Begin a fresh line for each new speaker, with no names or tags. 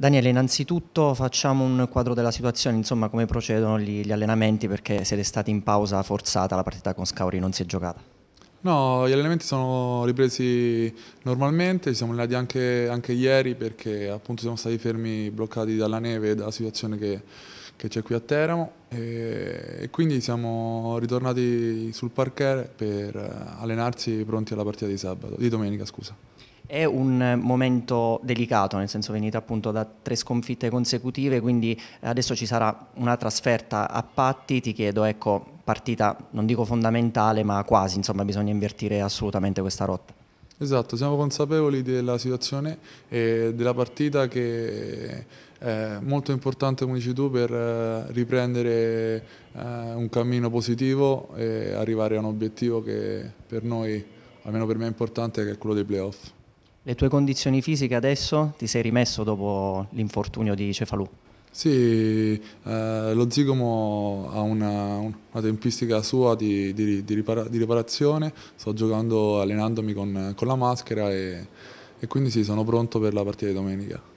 Daniele, innanzitutto facciamo un quadro della situazione, insomma come procedono gli, gli allenamenti perché siete stati in pausa forzata, la partita con Scauri non si è giocata.
No, gli allenamenti sono ripresi normalmente, ci siamo allenati anche, anche ieri perché appunto siamo stati fermi, bloccati dalla neve e dalla situazione che che c'è qui a Teramo e, quindi siamo ritornati sul parquet per eh, allenarsi pronti alla partita di sabato, di domenica scusa. È un momento delicato, nel senso venite appunto
da tre sconfitte consecutive, quindi adesso ci sarà una trasferta a patti, ti chiedo, ecco, partita non dico fondamentale ma quasi, insomma bisogna invertire assolutamente questa rotta.
Esatto, siamo consapevoli della situazione e della partita che è molto importante, come dici tu, per eh, riprendere eh, un cammino positivo e arrivare a un obiettivo che per noi, almeno per me, è importante, che è quello dei playoff. Le tue condizioni fisiche adesso? Ti sei rimesso dopo
l'infortunio di Cefalù?
Sì, eh, lo zigomo ha una, una tempistica sua di, di, di, ripara di, riparazione, sto giocando allenandomi con, con la maschera e, e quindi sì, sono pronto per la partita di domenica.